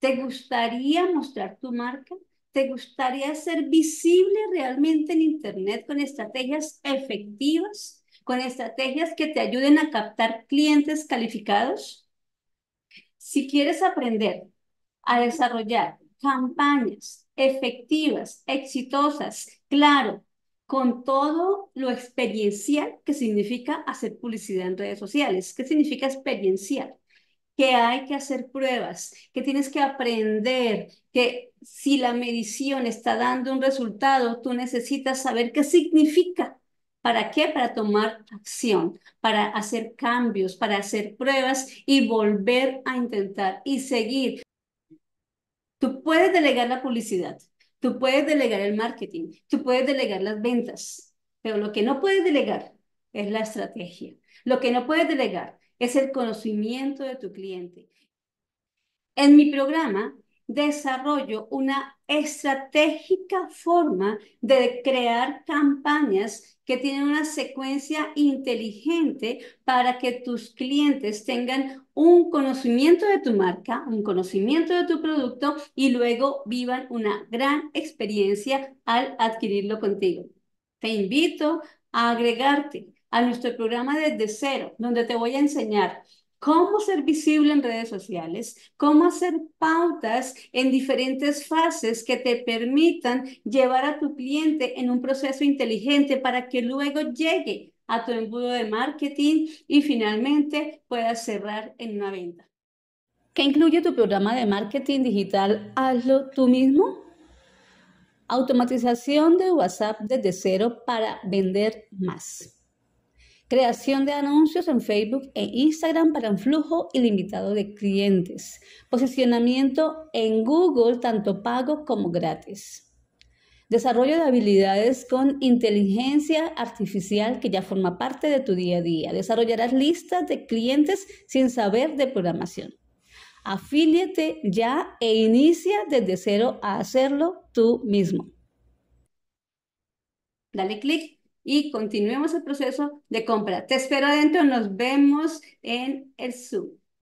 ¿Te gustaría mostrar tu marca? ¿Te gustaría ser visible realmente en Internet con estrategias efectivas? ¿Con estrategias que te ayuden a captar clientes calificados? Si quieres aprender a desarrollar campañas efectivas, exitosas, claro, con todo lo experiencial que significa hacer publicidad en redes sociales. ¿Qué significa experiencial? que hay que hacer pruebas, que tienes que aprender, que si la medición está dando un resultado, tú necesitas saber qué significa. ¿Para qué? Para tomar acción, para hacer cambios, para hacer pruebas y volver a intentar y seguir. Tú puedes delegar la publicidad, tú puedes delegar el marketing, tú puedes delegar las ventas, pero lo que no puedes delegar es la estrategia. Lo que no puedes delegar es el conocimiento de tu cliente. En mi programa desarrollo una estratégica forma de crear campañas que tienen una secuencia inteligente para que tus clientes tengan un conocimiento de tu marca, un conocimiento de tu producto y luego vivan una gran experiencia al adquirirlo contigo. Te invito a agregarte a nuestro programa desde cero, donde te voy a enseñar cómo ser visible en redes sociales, cómo hacer pautas en diferentes fases que te permitan llevar a tu cliente en un proceso inteligente para que luego llegue a tu embudo de marketing y finalmente puedas cerrar en una venta. ¿Qué incluye tu programa de marketing digital? Hazlo tú mismo. Automatización de WhatsApp desde cero para vender más creación de anuncios en Facebook e Instagram para un flujo ilimitado de clientes, posicionamiento en Google tanto pago como gratis. Desarrollo de habilidades con inteligencia artificial que ya forma parte de tu día a día. Desarrollarás listas de clientes sin saber de programación. Afíliate ya e inicia desde cero a hacerlo tú mismo. Dale clic y continuemos el proceso de compra. Te espero adentro, nos vemos en el Zoom.